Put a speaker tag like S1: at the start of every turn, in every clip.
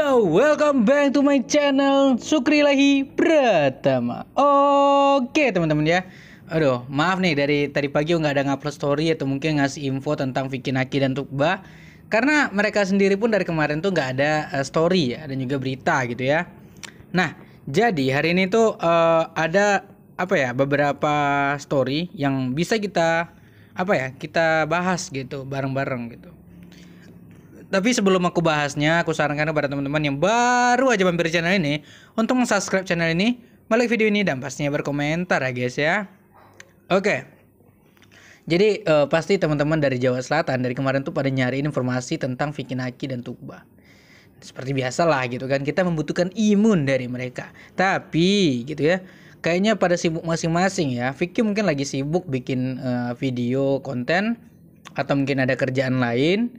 S1: Yo, welcome back to my channel Sukri Lahi Pratama. Oke, teman-teman ya. Aduh, maaf nih dari tadi pagi nggak ada ngupload story atau mungkin ngasih info tentang Vicky Naki dan Tukba karena mereka sendiri pun dari kemarin tuh nggak ada eh, story ya dan juga berita gitu ya. Nah, jadi hari ini tuh uh, ada apa ya beberapa story yang bisa kita apa ya kita bahas gitu bareng-bareng gitu tapi sebelum aku bahasnya, aku sarankan kepada teman-teman yang baru aja mampir channel ini untuk subscribe channel ini, like video ini dan pastinya berkomentar ya guys ya. Oke. Jadi uh, pasti teman-teman dari Jawa Selatan dari kemarin tuh pada nyari informasi tentang Vikinaki dan Tukba. Seperti biasa lah gitu kan kita membutuhkan imun dari mereka. Tapi gitu ya kayaknya pada sibuk masing-masing ya. Vicky mungkin lagi sibuk bikin uh, video konten atau mungkin ada kerjaan lain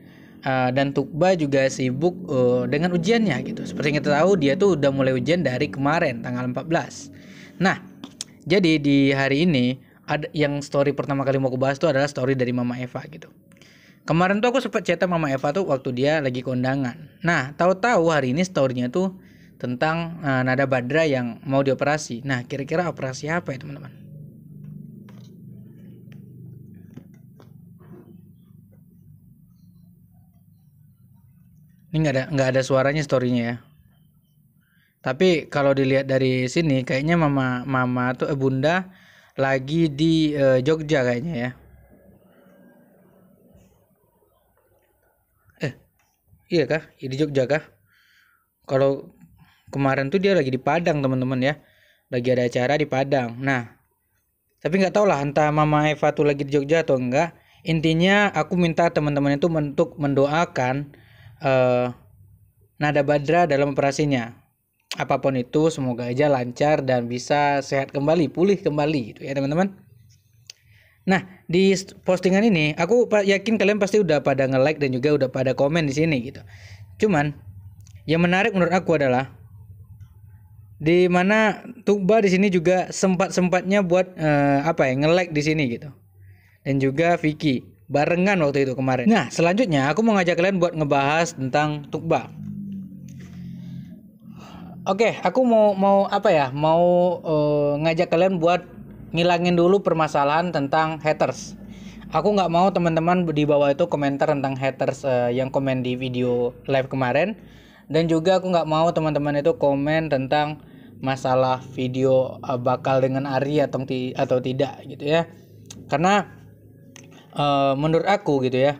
S1: Eh, dan Tukba juga sibuk uh, dengan ujiannya gitu. Seperti yang kita tahu dia tuh udah mulai ujian dari kemarin tanggal 14. Nah, jadi di hari ini ada yang story pertama kali mau aku bahas tuh adalah story dari Mama Eva gitu. Kemarin tuh aku sempat cerita Mama Eva tuh waktu dia lagi kondangan. Nah, tahu-tahu hari ini storynya tuh tentang uh, Nada Badra yang mau dioperasi. Nah, kira-kira operasi apa ya, teman-teman? Ini nggak ada nggak ada suaranya storynya ya. Tapi kalau dilihat dari sini kayaknya mama mama tuh eh, bunda lagi di eh, Jogja kayaknya ya. Eh iya kah? Ya, di Jogja kah? Kalau kemarin tuh dia lagi di Padang teman-teman ya. Lagi ada acara di Padang. Nah tapi nggak tau lah entah mama Eva tuh lagi di Jogja atau enggak. Intinya aku minta teman-teman itu untuk mendoakan uh, nada badra dalam operasinya. Apapun itu, semoga aja lancar dan bisa sehat kembali, pulih kembali gitu ya teman-teman. Nah, di postingan ini aku yakin kalian pasti udah pada nge-like dan juga udah pada komen di sini gitu. Cuman yang menarik menurut aku adalah di mana Tukba di sini juga sempat-sempatnya buat uh, apa ya nge-like di sini gitu. Dan juga Vicky barengan waktu itu kemarin. Nah, selanjutnya aku mau ngajak kalian buat ngebahas tentang tukba. Oke, okay, aku mau mau apa ya? Mau uh, ngajak kalian buat ngilangin dulu permasalahan tentang haters. Aku nggak mau teman-teman di bawah itu komentar tentang haters uh, yang komen di video live kemarin, dan juga aku nggak mau teman-teman itu komen tentang masalah video eh, bakal dengan Ari atau atau tidak gitu ya, karena Eh, menurut aku gitu ya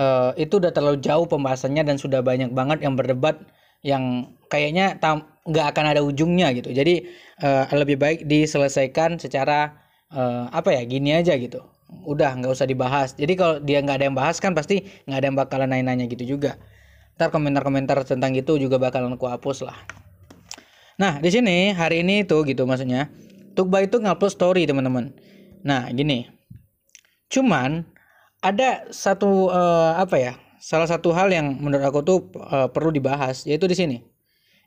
S1: uh, itu udah terlalu jauh pembahasannya dan sudah banyak banget yang berdebat yang kayaknya nggak akan ada ujungnya gitu jadi uh, lebih baik diselesaikan secara uh, apa ya gini aja gitu udah nggak usah dibahas jadi kalau dia nggak ada yang bahas kan pasti nggak ada yang bakalan nanya-nanya gitu juga ntar komentar-komentar tentang itu juga bakalan aku hapus lah nah di sini hari ini tuh gitu maksudnya Tukba itu ngapus story teman-teman nah gini Cuman ada satu uh, apa ya? Salah satu hal yang menurut aku tuh uh, perlu dibahas yaitu di sini.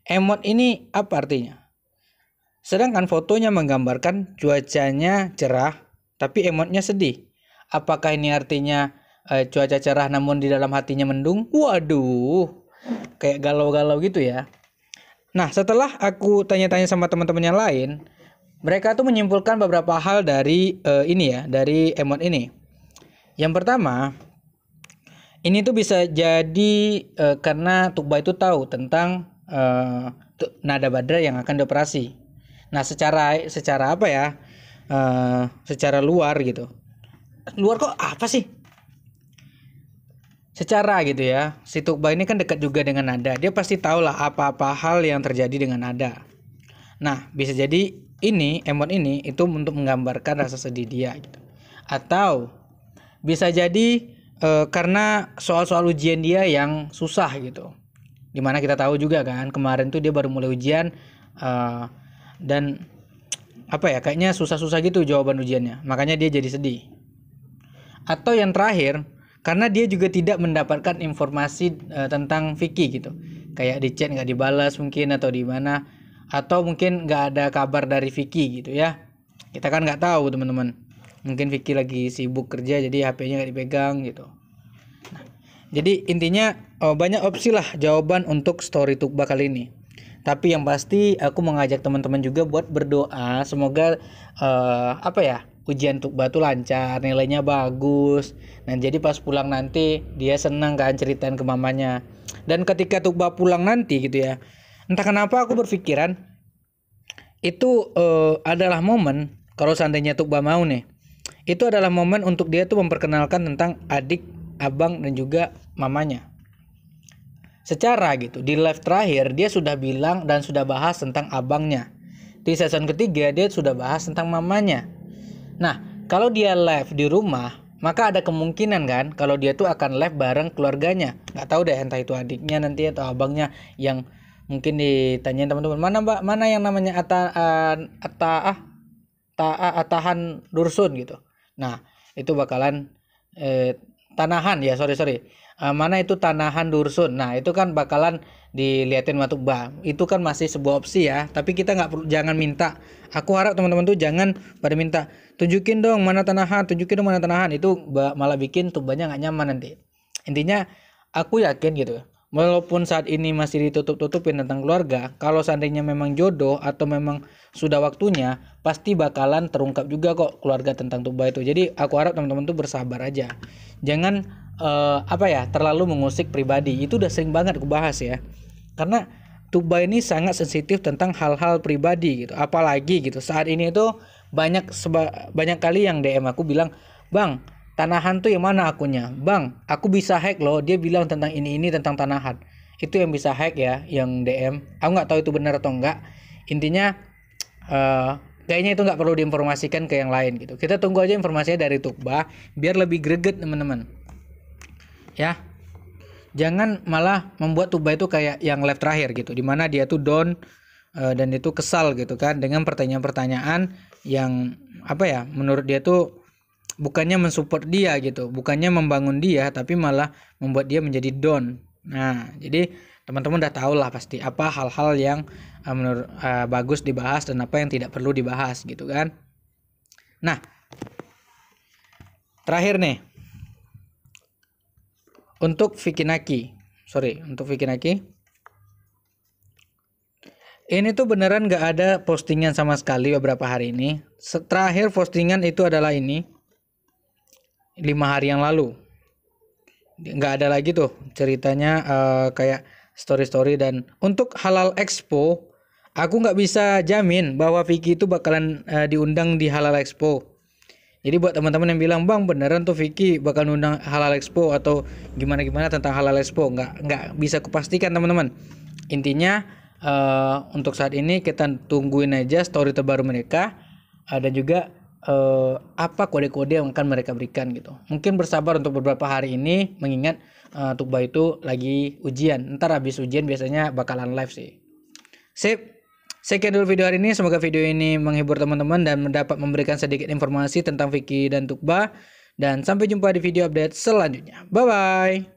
S1: Emot ini apa artinya? Sedangkan fotonya menggambarkan cuacanya cerah tapi emotnya sedih. Apakah ini artinya uh, cuaca cerah namun di dalam hatinya mendung? Waduh. Kayak galau-galau gitu ya. Nah, setelah aku tanya-tanya sama teman-teman yang lain, mereka tuh menyimpulkan beberapa hal dari uh, ini ya, dari emot ini. Yang pertama, ini tuh bisa jadi uh, karena Tukba itu tahu tentang uh, nada badra yang akan dioperasi. Nah, secara secara apa ya? Uh, secara luar gitu. Luar kok apa sih? Secara gitu ya, si Tukba ini kan dekat juga dengan nada. Dia pasti tahu lah apa-apa hal yang terjadi dengan nada. Nah, bisa jadi ini emot ini itu untuk menggambarkan rasa sedih dia gitu. Atau bisa jadi e, karena soal-soal ujian dia yang susah gitu. Dimana kita tahu juga kan kemarin tuh dia baru mulai ujian e, dan apa ya kayaknya susah-susah gitu jawaban ujiannya. Makanya dia jadi sedih. Atau yang terakhir karena dia juga tidak mendapatkan informasi e, tentang Vicky gitu. Kayak di chat nggak dibalas mungkin atau di mana atau mungkin nggak ada kabar dari Vicky gitu ya kita kan nggak tahu teman-teman mungkin Vicky lagi sibuk kerja jadi HP-nya nggak dipegang gitu nah, jadi intinya eh, banyak opsi lah jawaban untuk story tukba kali ini tapi yang pasti aku mengajak teman-teman juga buat berdoa semoga uh, apa ya ujian tukba tuh lancar nilainya bagus nah jadi pas pulang nanti dia senang kan ceritain ke mamanya dan ketika tukba pulang nanti gitu ya entah kenapa aku berpikiran itu uh, adalah momen kalau seandainya Tukba mau nih itu adalah momen untuk dia tuh memperkenalkan tentang adik abang dan juga mamanya secara gitu di live terakhir dia sudah bilang dan sudah bahas tentang abangnya di season ketiga dia sudah bahas tentang mamanya nah kalau dia live di rumah maka ada kemungkinan kan kalau dia tuh akan live bareng keluarganya nggak tahu deh entah itu adiknya nanti atau abangnya yang mungkin ditanyain teman-teman mana mbak mana yang namanya ata eh, ata ah taa atahan ah, dursun gitu nah itu bakalan eh, tanahan ya sorry sorry eh, mana itu tanahan dursun nah itu kan bakalan dilihatin diliatin ba itu kan masih sebuah opsi ya tapi kita nggak perlu jangan minta aku harap teman-teman tuh jangan pada minta tunjukin dong mana tanahan tunjukin dong mana tanahan itu malah bikin tubanya nggak nyaman nanti intinya aku yakin gitu Walaupun saat ini masih ditutup-tutupin tentang keluarga, kalau seandainya memang jodoh atau memang sudah waktunya, pasti bakalan terungkap juga kok keluarga tentang Tuba itu. Jadi aku harap teman-teman tuh bersabar aja. Jangan uh, apa ya, terlalu mengusik pribadi. Itu udah sering banget aku bahas ya. Karena Tuba ini sangat sensitif tentang hal-hal pribadi gitu. Apalagi gitu saat ini itu banyak seba banyak kali yang DM aku bilang, "Bang, Tanah hantu yang mana akunnya? Bang, aku bisa hack loh. Dia bilang tentang ini ini tentang tanahan. Itu yang bisa hack ya, yang DM. Aku nggak tahu itu benar atau enggak. Intinya uh, kayaknya itu nggak perlu diinformasikan ke yang lain gitu. Kita tunggu aja informasinya dari Tukba biar lebih greget teman-teman. Ya. Jangan malah membuat Tukba itu kayak yang live terakhir gitu, dimana dia tuh down uh, dan itu kesal gitu kan dengan pertanyaan-pertanyaan yang apa ya menurut dia tuh bukannya mensupport dia gitu, bukannya membangun dia tapi malah membuat dia menjadi down. Nah, jadi teman-teman udah tahu lah pasti apa hal-hal yang uh, eh, menurut uh, eh, bagus dibahas dan apa yang tidak perlu dibahas gitu kan. Nah, terakhir nih untuk Vikinaki, sorry untuk Vikinaki ini tuh beneran gak ada postingan sama sekali beberapa hari ini. Terakhir postingan itu adalah ini lima hari yang lalu nggak ada lagi tuh ceritanya uh, kayak story-story dan untuk halal expo aku nggak bisa jamin bahwa Vicky itu bakalan uh, diundang di halal expo jadi buat teman-teman yang bilang bang beneran tuh Vicky bakal undang halal expo atau gimana gimana tentang halal expo nggak nggak bisa kupastikan teman-teman intinya uh, untuk saat ini kita tungguin aja story terbaru mereka ada juga uh, apa kode-kode yang akan mereka berikan gitu. Mungkin bersabar untuk beberapa hari ini mengingat uh, Tukba itu lagi ujian. Ntar habis ujian biasanya bakalan live sih. Sip. Sekian dulu video hari ini. Semoga video ini menghibur teman-teman dan dapat memberikan sedikit informasi tentang Vicky dan Tukba. Dan sampai jumpa di video update selanjutnya. Bye-bye.